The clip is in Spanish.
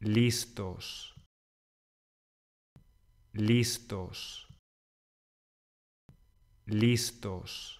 listos, listos, listos.